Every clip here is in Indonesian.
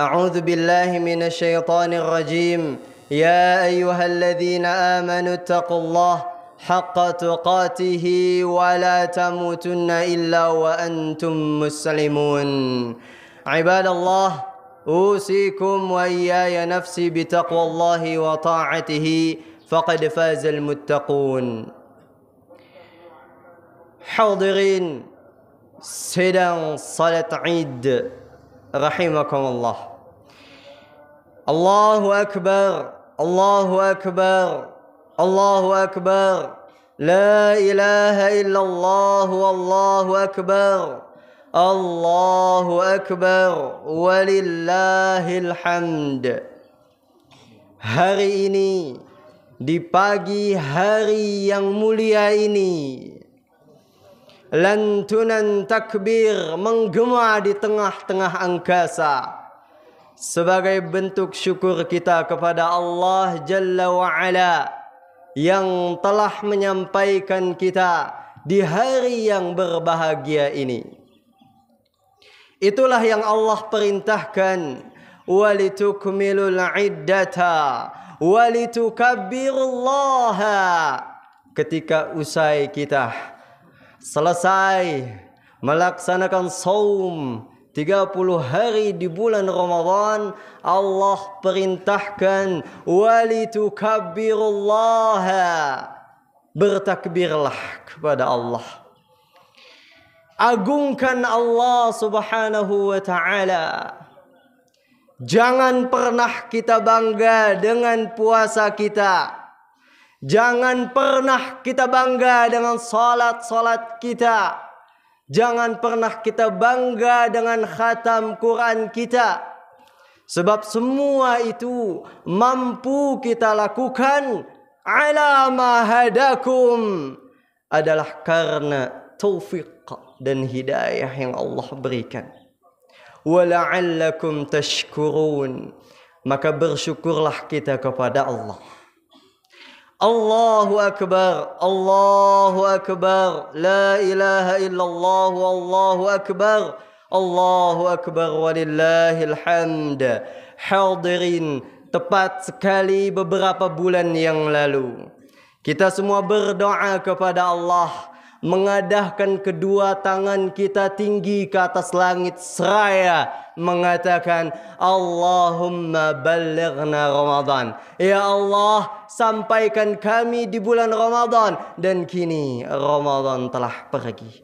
أعوذ بالله من الشيطان الرجيم يا أيها الذين آمنوا اتقوا الله حق تقاته ولا تموتن إلا وأنتم مسلمون عباد الله أوصيكم وإياي نفسي بتقوى الله وطاعته فقد فاز المتقون حاضرين سيدان صلاة عيد رحمكم الله Allahu Akbar, Allahu Akbar, Allahu Akbar. لا إله إلا الله والله أكبر Akbar, أكبر ولله الحمد Hari ini di pagi hari yang mulia ini lantunan takbir menggema di tengah-tengah angkasa. sebagai bentuk syukur kita kepada Allah Jalla wa yang telah menyampaikan kita di hari yang berbahagia ini. Itulah yang Allah perintahkan walitukmilul iddata Allaha ketika usai kita selesai melaksanakan saum 30 hari di bulan Ramadhan Allah perintahkan walitukabbirullah bertakbirlah kepada Allah agungkan Allah Subhanahu wa taala jangan pernah kita bangga dengan puasa kita jangan pernah kita bangga dengan salat-salat kita Jangan pernah kita bangga dengan khatam Quran kita. Sebab semua itu mampu kita lakukan ala mahadakum adalah karena taufiq dan hidayah yang Allah berikan. Wala'allakum tashkurun. Maka bersyukurlah kita kepada Allah. Allahu Akbar, Allahu Akbar, La ilaha illallah, Allahu Akbar, Allahu Akbar, walillahilhamd. Hadirin, tepat sekali beberapa bulan yang lalu. Kita semua berdoa kepada Allah mengadahkan kedua tangan kita tinggi ke atas langit seraya mengatakan Allahumma balighna Ramadan ya Allah sampaikan kami di bulan Ramadan dan kini Ramadan telah pergi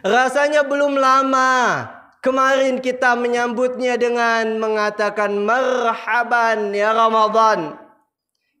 rasanya belum lama kemarin kita menyambutnya dengan mengatakan marhaban ya Ramadan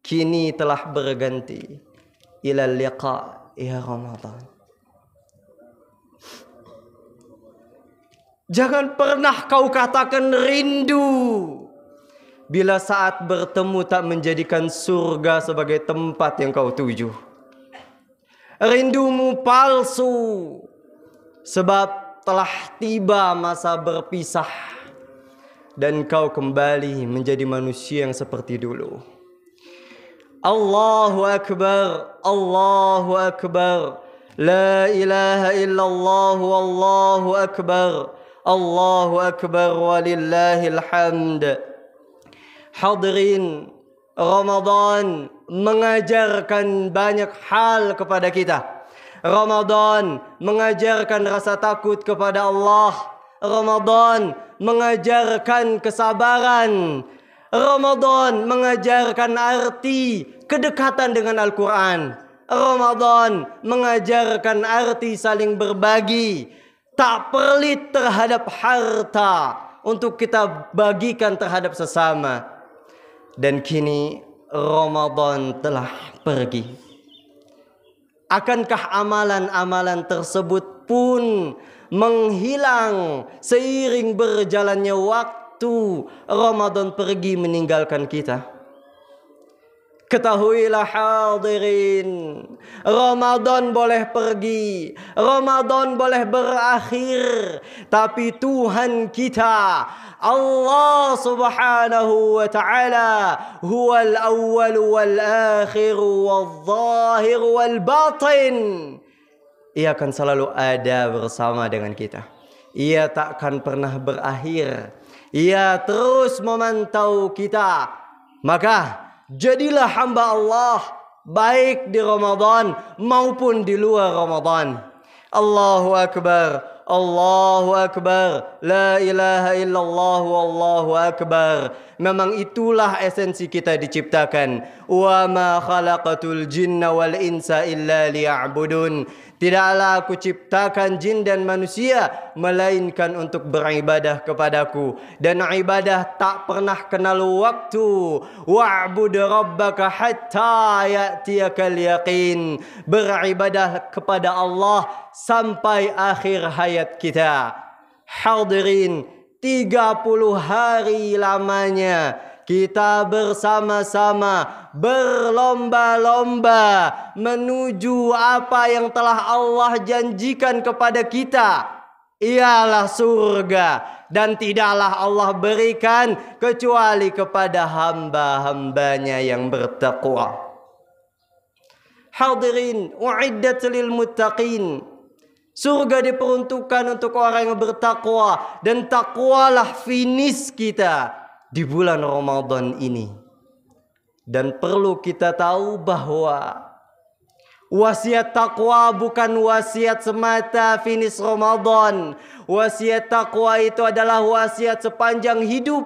kini telah berganti ila liqa ya Ramadan. Jangan pernah kau katakan rindu. Bila saat bertemu tak menjadikan surga sebagai tempat yang kau tuju. Rindumu palsu. Sebab telah tiba masa berpisah. Dan kau kembali menjadi manusia yang seperti dulu. Allahu Akbar, Allahu Akbar. La ilaha illallah Allahu akbar. Allahu akbar walillahil hamd. Hadirin, Ramadan mengajarkan banyak hal kepada kita. Ramadan mengajarkan rasa takut kepada Allah. Ramadan mengajarkan kesabaran. Ramadan mengajarkan arti kedekatan dengan Al-Quran. Ramadan mengajarkan arti saling berbagi. Tak pelit terhadap harta untuk kita bagikan terhadap sesama. Dan kini Ramadan telah pergi. Akankah amalan-amalan tersebut pun menghilang seiring berjalannya waktu waktu Ramadan pergi meninggalkan kita. Ketahuilah hadirin, Ramadan boleh pergi, Ramadan boleh berakhir, tapi Tuhan kita Allah Subhanahu wa taala huwal awwal wal akhir wal zahir wal batin. Ia akan selalu ada bersama dengan kita. Ia tak akan pernah berakhir ia terus memantau kita. Maka jadilah hamba Allah baik di Ramadan maupun di luar Ramadan. Allahu Akbar. Allahu Akbar La ilaha illallah Allahu Akbar Memang itulah esensi kita diciptakan Wa ma khalaqatul jinna wal insa illa liya'budun Tidaklah aku ciptakan jin dan manusia melainkan untuk beribadah kepadaku dan ibadah tak pernah kenal waktu. Wa'bud rabbaka hatta ya'tiyakal yaqin. Beribadah kepada Allah sampai akhir hayat kita. Hadirin 30 hari lamanya kita bersama-sama berlomba-lomba menuju apa yang telah Allah janjikan kepada kita. Ialah surga dan tidaklah Allah berikan kecuali kepada hamba-hambanya yang bertakwa. Hadirin, uiddat lil muttaqin. Surga diperuntukkan untuk orang yang bertakwa dan takwalah finish kita di bulan Ramadan ini. Dan perlu kita tahu bahwa Wasiat takwa bukan wasiat semata finish Ramadan. Wasiat takwa itu adalah wasiat sepanjang hidup.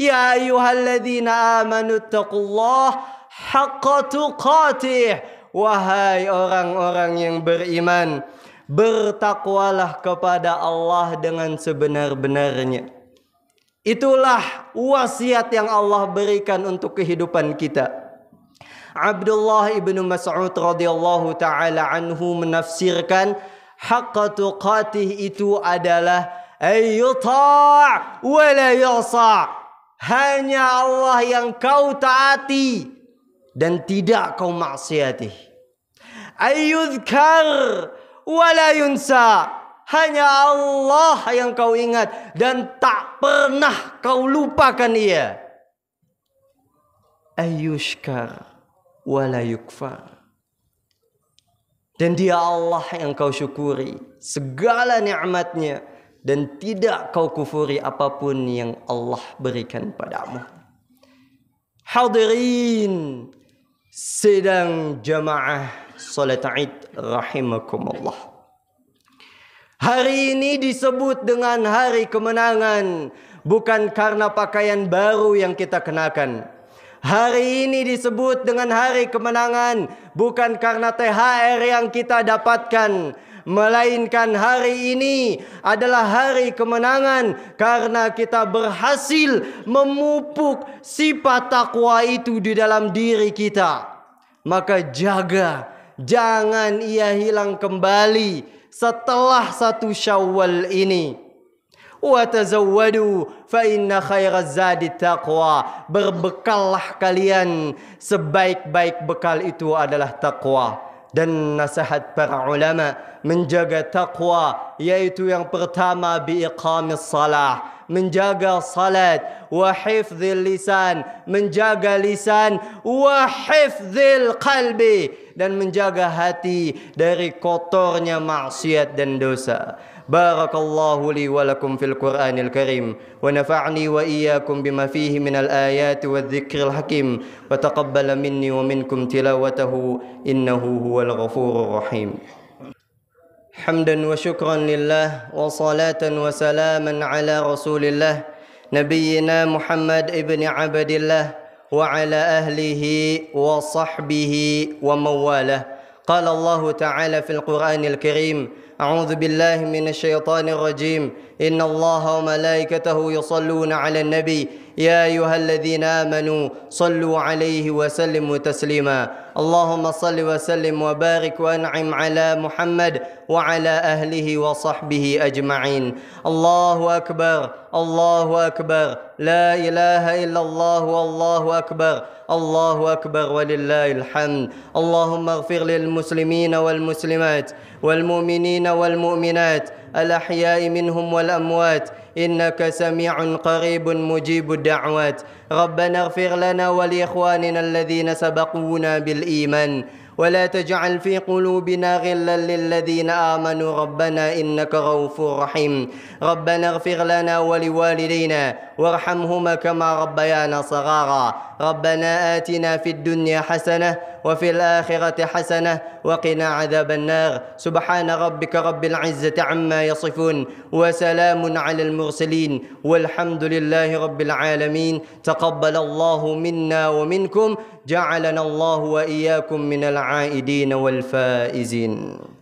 Ya ayyuhalladzina amanu taqullah haqqa tuqatih. Wahai orang-orang yang beriman, bertakwalah kepada Allah dengan sebenar-benarnya. Itulah wasiat yang Allah berikan untuk kehidupan kita. Abdullah ibnu Mas'ud radhiyallahu taala anhu menafsirkan haqqa qatih itu adalah ayyuta' wa la yasa' hanya Allah yang kau taati dan tidak kau maksiati. Ayyudhkar wa la yunsa. Hanya Allah yang kau ingat dan tak pernah kau lupakan ia. Ayyushkar wala yukfar. Dan dia Allah yang kau syukuri segala nikmatnya dan tidak kau kufuri apapun yang Allah berikan padamu. Hadirin sedang jamaah salat Id rahimakumullah. Hari ini disebut dengan hari kemenangan, bukan karena pakaian baru yang kita kenakan. Hari ini disebut dengan hari kemenangan, bukan karena THR yang kita dapatkan, melainkan hari ini adalah hari kemenangan karena kita berhasil memupuk sifat takwa itu di dalam diri kita. Maka jaga, jangan ia hilang kembali setelah satu Syawal ini. Wa fa inna khairaz zadi taqwa. Berbekallah kalian sebaik-baik bekal itu adalah takwa. Dan nasihat para ulama menjaga takwa yaitu yang pertama bi iqamis salah menjaga salat wa hifdzil lisan menjaga lisan wa hifdzil qalbi dan menjaga hati dari kotornya maksiat dan dosa. Barakallahu li wa lakum fil Qur'anil Karim wa nafa'ni wa iyyakum bima fihi minal ayati wadh-dhikril hakim wa taqabbal minni wa minkum tilawatahu innahu huwal ghafurur rahim. حمدا وشكرا لله وصلاة وسلاما على رسول الله نبينا محمد ابن عبد الله وعلى أهله وصحبه ومن قال الله تعالى في القرآن الكريم أعوذ بالله من الشيطان الرجيم إن الله وملائكته يصلون على النبي يا أيها الذين آمنوا صلوا عليه وسلموا تسليما اللهم صل وسلم وبارك وانعم على محمد وعلى اهله وصحبه اجمعين الله اكبر الله اكبر لا اله الا الله والله اكبر الله اكبر ولله الحمد اللهم اغفر للمسلمين والمسلمات والمؤمنين والمؤمنات الاحياء منهم والاموات إنك سميع قريب مجيب الدعوات ربنا اغفر لنا ولإخواننا الذين سبقونا بالإيمان ولا تجعل في قلوبنا غلا للذين آمنوا ربنا إنك غوف رحيم ربنا اغفر لنا ولوالدينا وارحمهما كما ربيانا صغارا ربنا آتنا في الدنيا حسنة وفي الآخرة حسنة وقنا عذاب النار سبحان ربك رب العزة عما يصفون وسلام على المرسلين والحمد لله رب العالمين تقبل الله منا ومنكم ja'alana Allah wa iyyakum minal aidin wal faizin